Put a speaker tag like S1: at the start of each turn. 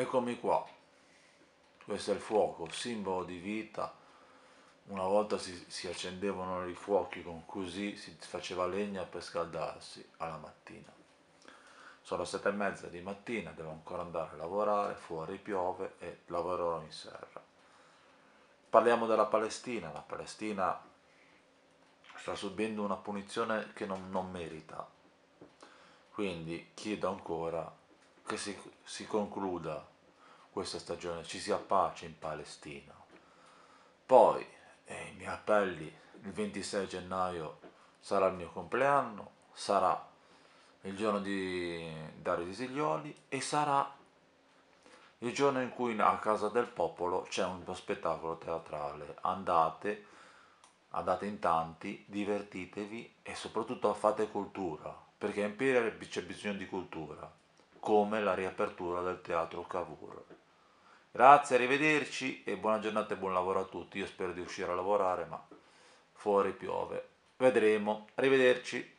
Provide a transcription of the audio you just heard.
S1: Eccomi qua. Questo è il fuoco, simbolo di vita. Una volta si, si accendevano i fuochi con così si faceva legna per scaldarsi alla mattina. Sono sette e mezza di mattina, devo ancora andare a lavorare, fuori piove e lavorerò in serra. Parliamo della Palestina, la Palestina sta subendo una punizione che non, non merita, quindi chiedo ancora che si, si concluda questa stagione, ci sia pace in Palestina. Poi, eh, i appelli, il 26 gennaio sarà il mio compleanno, sarà il giorno di Dario Disiglioli e sarà il giorno in cui a Casa del Popolo c'è uno spettacolo teatrale. Andate, andate in tanti, divertitevi e soprattutto fate cultura, perché in Pire c'è bisogno di cultura come la riapertura del teatro Cavour. Grazie, arrivederci e buona giornata e buon lavoro a tutti. Io spero di riuscire a lavorare, ma fuori piove. Vedremo. Arrivederci.